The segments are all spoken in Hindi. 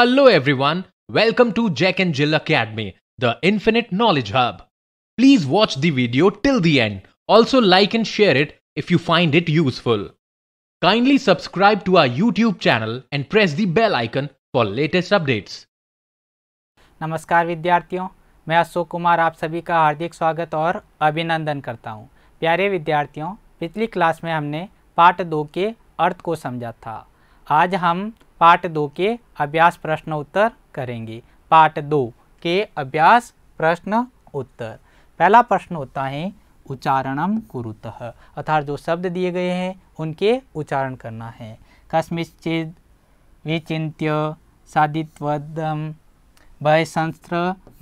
Hello everyone, welcome to Jack and Jill Academy, the Infinite Knowledge Hub. Please watch the video till the end. Also like and share it if you find it useful. Kindly subscribe to our YouTube channel and press the bell icon for latest updates. नमस्कार विद्यार्थियों मैं अशोक कुमार आप सभी का हार्दिक स्वागत और अभिनंदन करता हूं। प्यारे विद्यार्थियों पिछली क्लास में हमने पार्ट दो के अर्थ को समझा था आज हम पार्ट दो के अभ्यास प्रश्न उत्तर करेंगे पार्ट दो के अभ्यास प्रश्न उत्तर पहला प्रश्न होता है उच्चारणम कुरुतः अर्थात जो शब्द दिए गए हैं उनके उच्चारण करना है कस्मिश्चि विचिंत्य साधित्वदम भयसंस्त्र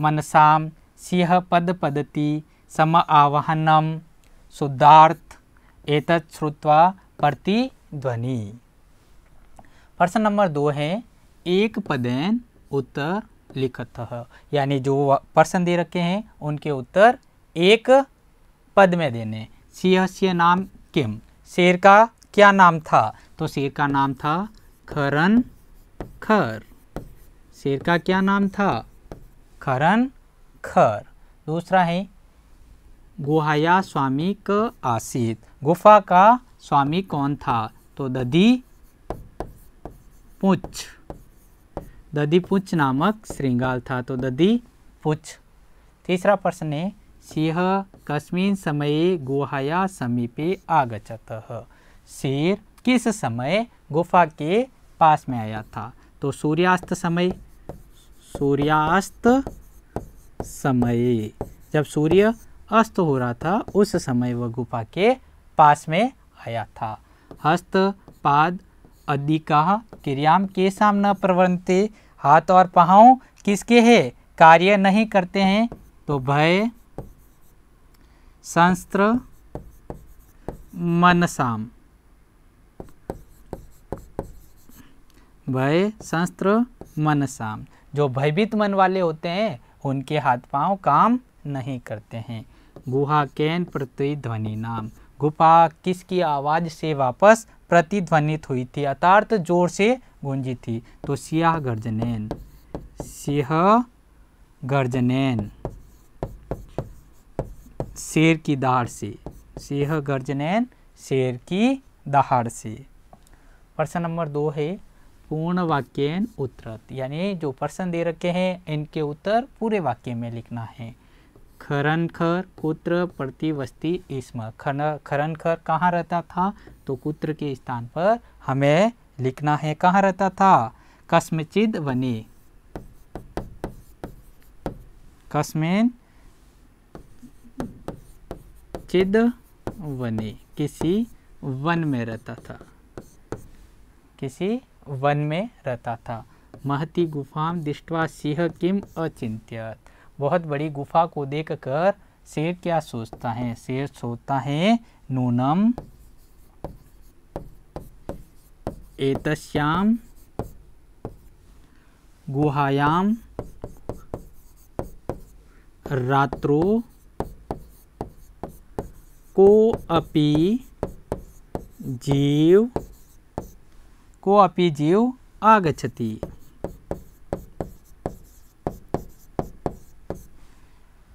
मनसाम सिंह पद पद्धति सम आवाहनम शुद्धार्थ एतत् श्रुवा प्रतिध्वनि प्रश्न नंबर दो है एक पदेन उत्तर लिखत यानी जो प्रश्न दे रखे हैं उनके उत्तर एक पद में देने सिंह नाम किम शेर का क्या नाम था तो शेर का नाम था खरन खर शेर का क्या नाम था खरन खर दूसरा है गुहाया स्वामी का आसित गुफा का स्वामी कौन था तो दधी पुच्छ दधिपुच्छ नामक श्रृंगाल था तो पुछ तीसरा प्रश्न है सिंह कस्मिन समय गुहाया समीपे आगछत शेर किस समय गुफा के पास में आया था तो सूर्यास्त समय सूर्यास्त समय जब सूर्य अस्त हो रहा था उस समय वह गुफा के पास में आया था हस्त पाद अधिकाह क्रियाम के सामना न हाथ और पाँव किसके है कार्य नहीं करते हैं तो भय शस्त्र मनसाम भय शस्त्र मनसाम जो भयभीत मन वाले होते हैं उनके हाथ पांव काम नहीं करते हैं गुहा कैन ध्वनि नाम गुफा किसकी आवाज़ से वापस प्रतिध्वनित हुई थी अर्थात जोर से गूंजी थी तो सियाह गर्जनेन सिंह गर्जनेन शेर की दहाड़ से सिंह गर्जनेन शेर की दहाड़ से प्रश्न नंबर दो है पूर्ण वाक्यन उत्तरत यानी जो प्रश्न दे रखे हैं इनके उत्तर पूरे वाक्य में लिखना है खरनखर प्रति वस्ती इसम खन खरनखर कहाँ रहता था तो पुत्र के स्थान पर हमें लिखना है कहाँ रहता था कस्मचिद वने कस्मिन चिद वने किसी वन में रहता था किसी वन में रहता था महती गुफाम दृष्टवा सिंह किम अचिंत्यत बहुत बड़ी गुफा को देख कर शेर क्या सोचता है शेर सोचता है नूनम एतश्याम गुहायाम रात्रो को अपि जीव को अपि जीव आगछति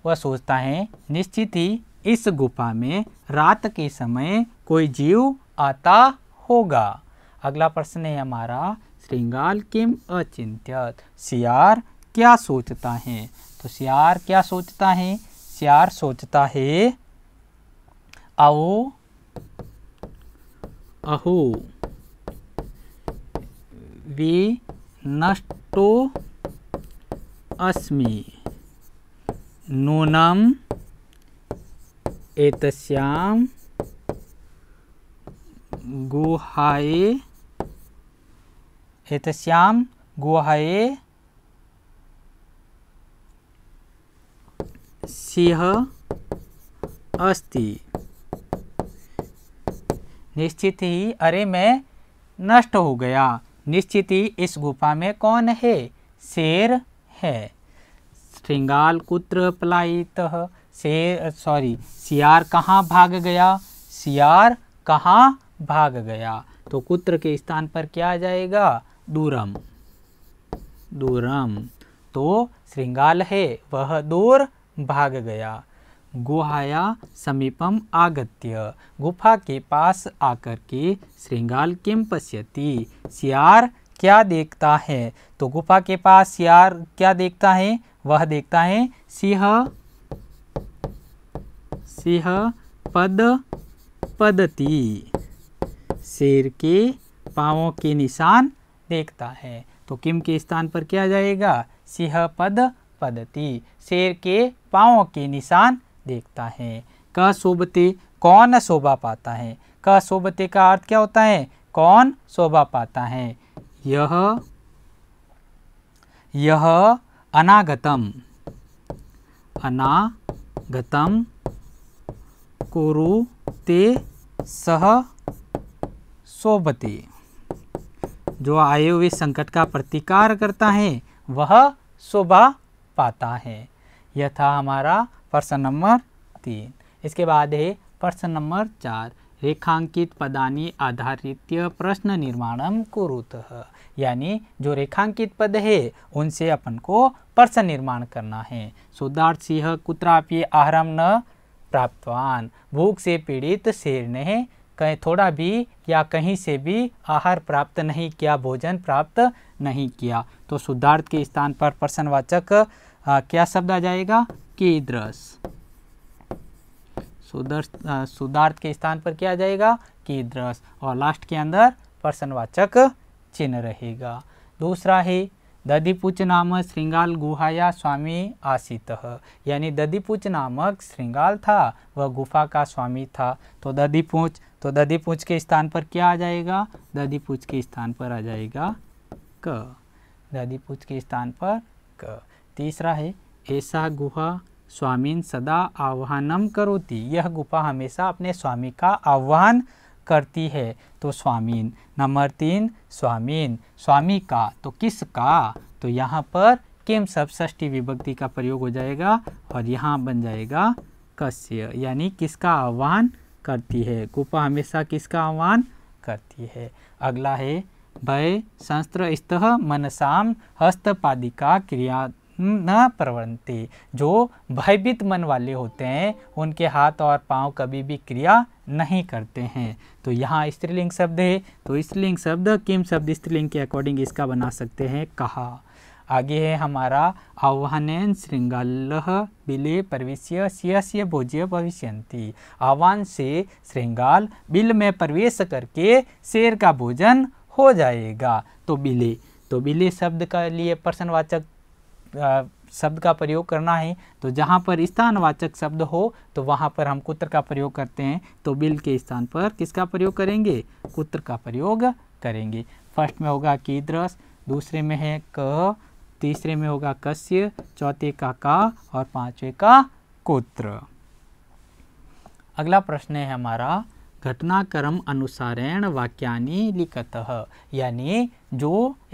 वह सोचता है निश्चित ही इस गुफा में रात के समय कोई जीव आता होगा अगला प्रश्न है हमारा श्रृंगाल किम अचिंत्यत सियार क्या सोचता है तो सियार क्या सोचता है सियार सोचता है आओ अहो वे नष्टो अस्मि नूनम एतस्याम गुहाए एतस्याम गुहाए सिंह अस्ति निश्चित ही अरे मैं नष्ट हो गया निश्चित ही इस गुफा में कौन है शेर है श्रृंगाल कुत्र पलायित से सॉरी सियार कहाँ भाग गया सियार कहाँ भाग गया तो कुत्र के स्थान पर क्या आ जाएगा दूरम दूरम तो श्रृंगाल है वह दूर भाग गया गुहाया समीपम आगत्य गुफा के पास आकर के श्रृंगाल किम पश्यति सियार क्या देखता है तो गुफा के पास सियार क्या देखता है वह देखता है सिंह सिंह पद पद्धति शेर के पावों के निशान देखता है तो किम के स्थान पर क्या जाएगा सिंह पद पद्धति शेर के पावों के निशान देखता है क शोभते कौन शोभा पाता है क शोभते का अर्थ क्या होता है कौन शोभा पाता है यह यह अनागतम अनागतम कुरु ते सह सोबते जो आए हुए संकट का प्रतिकार करता है वह शोभा पाता है यह था हमारा प्रश्न नंबर तीन इसके बाद है प्रश्न नंबर चार रेखांकित पदानी आधारित प्रश्न निर्माण कुरुत यानी जो रेखांकित पद है उनसे अपन को प्रश्न निर्माण करना है सुदार्थ सिंह कुत्रापि आहरम न प्राप्तवान भूख से पीड़ित शेर ने कहीं थोड़ा भी या कहीं से भी आहार प्राप्त नहीं किया भोजन प्राप्त नहीं किया तो सुधार्थ के स्थान पर प्रश्नवाचक क्या शब्द आ जाएगा कीदृश सुदर्श सुदार्थ के स्थान पर क्या आ जाएगा कीदृश और लास्ट के अंदर प्रश्नवाचक चिन्ह रहेगा दूसरा है दधिपुच नामक श्रृंगाल गुहाया स्वामी आसित यानी दधिपुच नामक श्रृंगाल था वह गुफा का स्वामी था तो दधिपुच तो दधिपुच के स्थान पर क्या आ जाएगा दधिपुच के स्थान पर आ जाएगा क दधिपुच के स्थान पर क तीसरा है ऐसा गुहा स्वामीन सदा आह्वानम करोती यह गुफा हमेशा अपने स्वामी का आह्वान करती है तो स्वामीन नंबर तीन स्वामीन स्वामी का तो किस का तो यहाँ पर केम सब विभक्ति का प्रयोग हो जाएगा और यहाँ बन जाएगा कस्य यानी किसका आह्वान करती है गुफा हमेशा किसका आह्वान करती है अगला है भय शस्त्र स्त मनसाम हस्तपादिका क्रिया न प्रवणती जो भयभीत मन वाले होते हैं उनके हाथ और पाँव कभी भी क्रिया नहीं करते हैं तो यहाँ स्त्रीलिंग शब्द है तो स्त्रीलिंग शब्द किम शब्द स्त्रीलिंग के अकॉर्डिंग इसका बना सकते हैं कहा आगे है हमारा आह्वान श्रृंगाल बिले प्रवेश्य सियस्य भोज्य भविष्यंती आह्वान से श्रृंगाल बिल में प्रवेश करके शेर का भोजन हो जाएगा तो बिले तो बिले शब्द का लिए प्रश्नवाचक शब्द का प्रयोग करना है तो जहाँ पर स्थानवाचक शब्द हो तो वहाँ पर हम कुत्र का प्रयोग करते हैं तो बिल के स्थान पर किसका प्रयोग करेंगे कुत्र का प्रयोग करेंगे फर्स्ट में होगा कीद्रस दूसरे में है क तीसरे में होगा कस्य चौथे का का और पांचवे का कुत्र अगला प्रश्न है हमारा घटनाक्रम अनुसारेण वाक्यानि लिखत यानी जो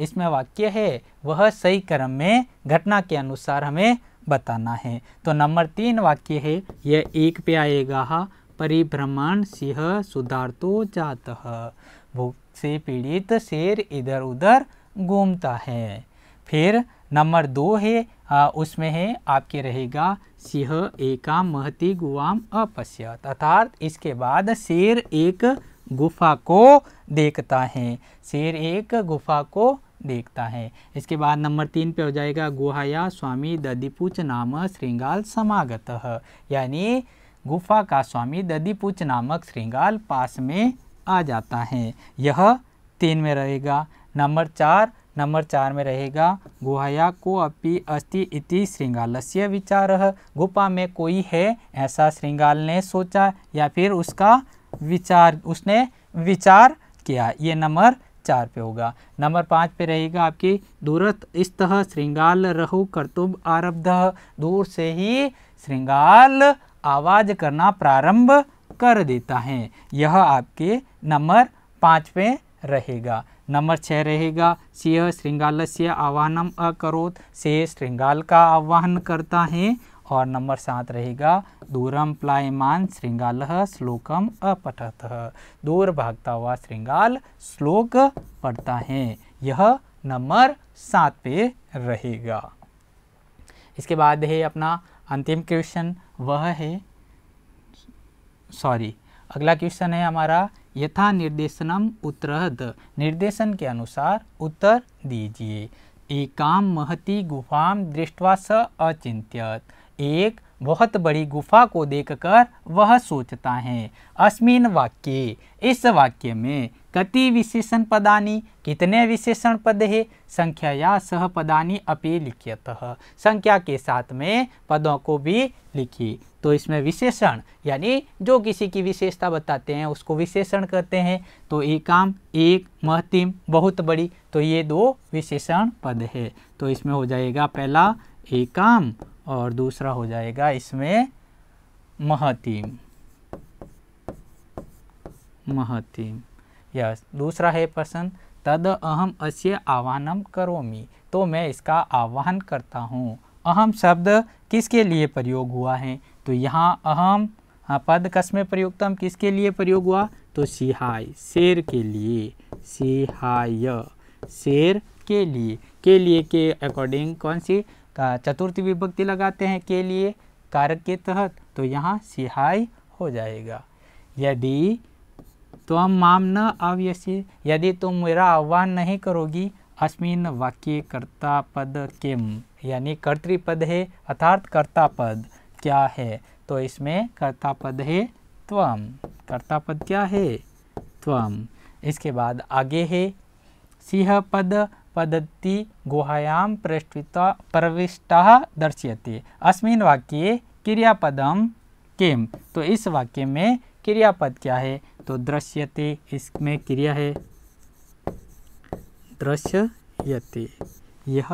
इसमें वाक्य है वह सही क्रम में घटना के अनुसार हमें बताना है तो नंबर तीन वाक्य है यह एक पे आएगा परिभ्रमण सिंह सुधारतो जात भूख से पीड़ित शेर इधर उधर घूमता है फिर नंबर दो है आ, उसमें है आपके रहेगा सिंह एकाम महति गुआम अपश्य अर्थात इसके बाद शेर एक गुफा को देखता है शेर एक गुफा को देखता है इसके बाद नंबर तीन पे हो जाएगा गुहाया स्वामी दधिपुच नाम श्रृंगाल समागत यानी गुफा का स्वामी दधिपुच नामक श्रृंगाल पास में आ जाता है यह तीन में रहेगा नंबर चार नंबर चार में रहेगा गुहया को अपि अस्ति इति से विचार गुफा में कोई है ऐसा श्रृंगाल ने सोचा या फिर उसका विचार उसने विचार किया ये नंबर चार पे होगा नंबर पाँच पे रहेगा आपकी दूरत स्तः श्रृंगाल रहु कर्तुब आरब्ध दूर से ही श्रृंगाल आवाज़ करना प्रारंभ कर देता है यह आपके नंबर पाँच पे रहेगा नंबर छः रहेगा सिंह श्रृंगाल से आह्वान अकरोत से श्रृंगाल का आह्वान करता है और नंबर सात रहेगा दूरम प्लायमान श्रृंगाल श्लोकम अपठत दूर भागता हुआ श्रृंगाल श्लोक पढ़ता है यह नंबर सात पे रहेगा इसके बाद है अपना अंतिम क्वेश्चन वह है सॉरी अगला क्वेश्चन है हमारा यथा निर्देशनम उत्तरहत निर्देशन के अनुसार उत्तर दीजिए एकाम महती गुफाम दृष्टवा स अचिंत्यत एक बहुत बड़ी गुफा को देखकर वह सोचता है अस्मिन वाक्य इस वाक्य में कति विशेषण पदानी कितने विशेषण पद है संख्या या सह पदानी अपि लिखियत संख्या के साथ में पदों को भी लिखिए तो इसमें विशेषण यानी जो किसी की विशेषता बताते हैं उसको विशेषण कहते हैं तो एकाम एक महतिम बहुत बड़ी तो ये दो विशेषण पद है तो इसमें हो जाएगा पहला एकाम और दूसरा हो जाएगा इसमें महतीम महतीम यस दूसरा है प्रश्न तद अहम अस्य आह्वानम करोमी तो मैं इसका आह्वान करता हूँ अहम शब्द किसके लिए प्रयोग हुआ है तो यहाँ अहम हाँ, कस पद कस्में प्रयोगतम किसके लिए प्रयोग हुआ तो सिहाय शेर के लिए सिहाय शेर के लिए के लिए के अकॉर्डिंग कौन सी चतुर्थ विभक्ति लगाते हैं के लिए कारक के तहत तो यहाँ सिहाई हो जाएगा यदि तो हम माम न अव्यसी यदि तुम तो मेरा आह्वान नहीं करोगी अस्मिन वाक्य कर्ता पद किम यानी कर्तृपद है अर्थात कर्ता पद क्या है तो इसमें कर्ता पद है त्वम कर्ता पद क्या है त्वम इसके बाद आगे है सिंह पद पद्धति गुहायां प्रविष्ट प्रविष्ट दर्शयति अस्मिन् वाक्ये क्रियापदम किम तो इस वाक्य में क्रियापद क्या है तो दृश्यते इसमें क्रिया है दृश्यते यह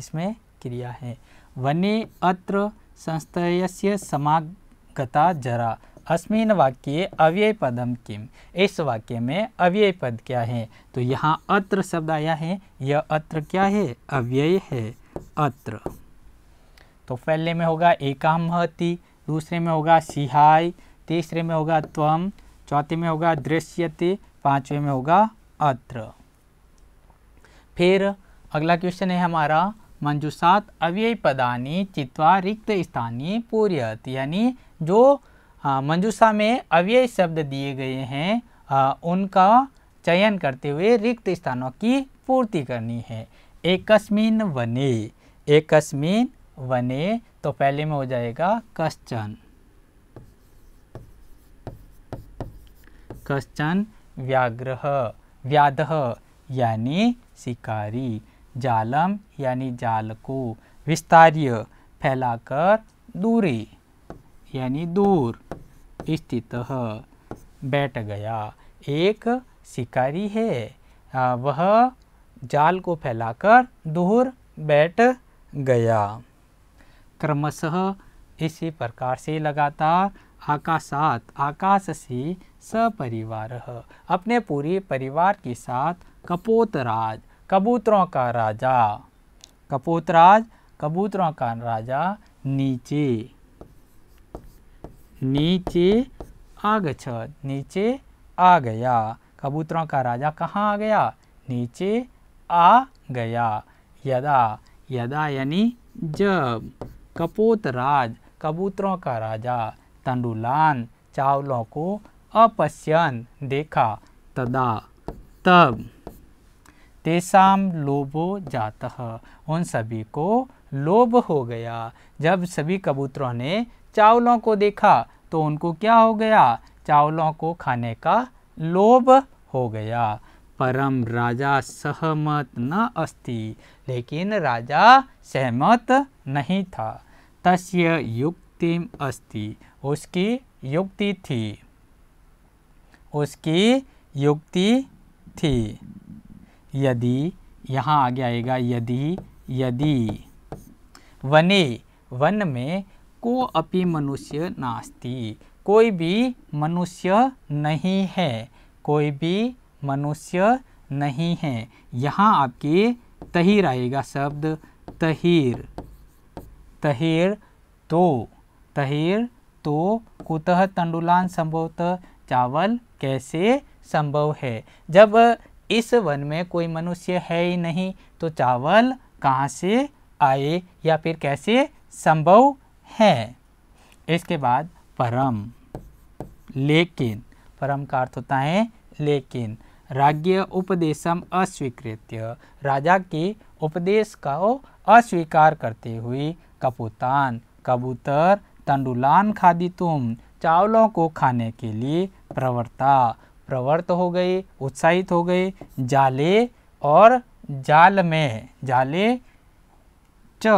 इसमें क्रिया है वने अत्र संस्थयस्य समागता जरा अस्मिन वाक्य अव्यय पदम किम इस वाक्य में अव्यय पद क्या है तो यहाँ अत्र शब्द आया है यह अत्र क्या है अव्यय है अत्र तो पहले में होगा एका महति दूसरे में होगा सिहाय तीसरे में होगा त्वम चौथे में होगा दृश्यते पांचवें में होगा अत्र फिर अगला क्वेश्चन है हमारा मंजूसात अव्यय पदानी चित्वा रिक्त स्थानीय पूर्यत यानी जो मंजूषा में अव्यय शब्द दिए गए हैं आ, उनका चयन करते हुए रिक्त स्थानों की पूर्ति करनी है एकस्मिन वने एकस्मिन वने तो पहले में हो जाएगा कश्चन कश्चन व्याग्रह व्याध यानी शिकारी जालम यानी जाल को विस्तार्य फैलाकर दूरी यानी दूर स्थित बैठ गया एक शिकारी है आ, वह जाल को फैलाकर दूर बैठ गया क्रमशः इसी प्रकार से लगातार आकाशात आकाश से सपरिवार अपने पूरे परिवार के साथ कपोतराज कबूतरों का राजा कपोतराज कबूतरों का राजा नीचे नीचे आगछत नीचे आ गया कबूतरों का राजा कहाँ आ गया नीचे आ गया यदा यदा यानी जब कपूत राज कबूतरों का राजा तंडुलान चावलों को अपश्यन देखा तदा तब तेसाम लोभो जात उन सभी को लोभ हो गया जब सभी कबूतरों ने चावलों को देखा तो उनको क्या हो गया चावलों को खाने का लोभ हो गया परम राजा सहमत न अस्ति लेकिन राजा सहमत नहीं था तस्य युक्तिम अस्ति उसकी युक्ति थी उसकी युक्ति थी यदि यहाँ आगे आएगा यदि यदि वने वन में को अपी मनुष्य नास्ति कोई भी मनुष्य नहीं है कोई भी मनुष्य नहीं है यहाँ आपके तहिर आएगा शब्द तहिर तहिर तो तहिर तो कुतः तंडुलान संभवतः चावल कैसे संभव है जब इस वन में कोई मनुष्य है ही नहीं तो चावल कहाँ से आए या फिर कैसे संभव है इसके बाद परम लेकिन परम का अर्थ होता है लेकिन राज्य उपदेशम अस्वीकृत्य राजा के उपदेश का वो अस्वीकार करते हुए कपूतान कबूतर तंडुलान खादी तुम चावलों को खाने के लिए प्रवर्ता प्रवर्त हो गए उत्साहित हो गए जाले और जाल में जाले च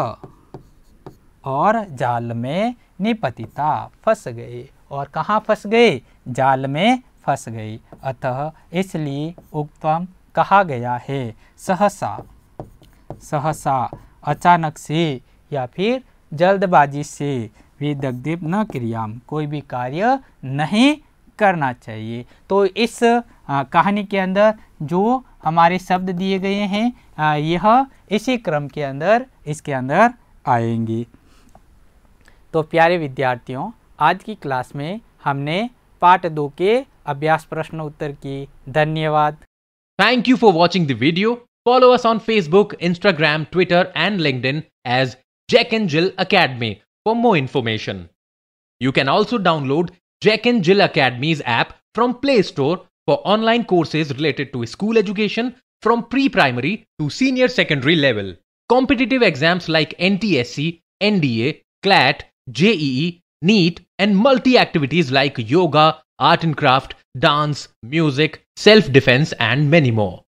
और जाल में निपतिता फंस गए और कहाँ फंस गए जाल में फंस गए अतः इसलिए उक्तम कहा गया है सहसा सहसा अचानक से या फिर जल्दबाजी से वे न क्रियाम कोई भी कार्य नहीं करना चाहिए तो इस आ, कहानी के अंदर जो हमारे शब्द दिए गए हैं यह इसी क्रम के अंदर इसके अंदर आएंगे तो प्यारे विद्यार्थियों आज की क्लास में हमने पार्ट दो के अभ्यास प्रश्न उत्तर की धन्यवाद thank you for watching video follow us on Facebook Instagram Twitter and link as Jack and Jill Academy for more information you can also download Jack and Jill Academy app from play store for online courses related to school education from pre primary to senior secondary level competitive exams like N T S C N D A CLAT JEE, NEET, and multi activities like yoga, art and craft, dance, music, self defense, and many more.